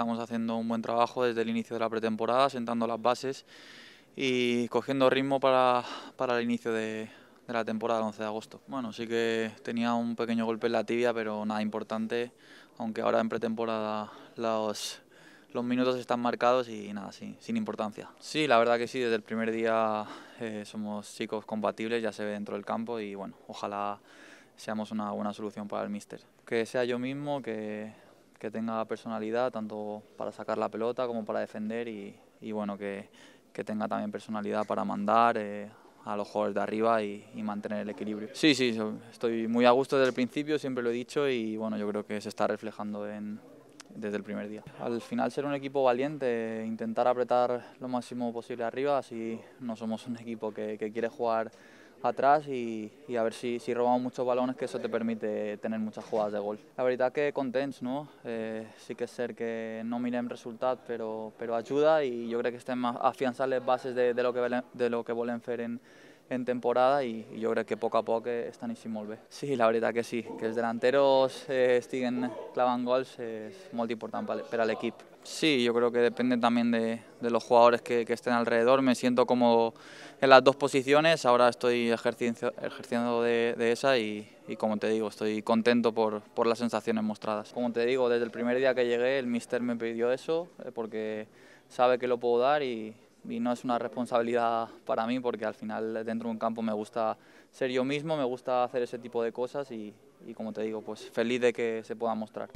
Estamos haciendo un buen trabajo desde el inicio de la pretemporada, sentando las bases y cogiendo ritmo para, para el inicio de, la temporada el 11 de agosto. Bueno, sí que tenía un pequeño golpe en la tibia, pero nada importante, aunque ahora en pretemporada los, los minutos están marcados y nada, sí, sin importancia. Sí, la verdad que sí, desde el primer día eh, somos chicos compatibles, ya se ve dentro del campo y bueno, ojalá seamos una buena solución para el míster. Que sea yo mismo, que que tenga personalidad tanto para sacar la pelota como para defender y, bueno, que, que, tenga también personalidad para mandar eh, a los jugadores de arriba y, mantener el equilibrio. Sí, sí, estoy muy a gusto desde el principio, siempre lo he dicho y bueno, yo creo que se está reflejando desde el primer día. Al final ser un equipo valiente, intentar apretar lo máximo posible arriba, así no somos un equipo que quiere jugar atrás y, a ver si, si, robamos muchos balones que eso te permite tener muchas jugadas de gol. La verdad que contents, no? Eh, sí que es que no miren resultados... ...pero pero y yo yo creo que más más ...las bases de, lo que, de lo que en, en temporada y yo creo que poco a poco están y se Sí, la verdad que sí, que los delanteros eh, estiguen clavando gols es muy importante para el equipo. Sí, yo creo que depende también de, los jugadores que, estén alrededor. Me siento como en las dos posiciones. Ahora estoy ejerciendo, de, esa y, como te digo, estoy contento por, por, las sensaciones mostradas. Como te digo, desde el primer día que llegué, el mister me pidió eso eh, porque sabe que lo puedo dar y, y no es una responsabilidad para mí porque al final dentro de un campo me gusta ser yo mismo, me gusta hacer ese tipo de cosas y, y como te digo, pues feliz de que se pueda mostrar.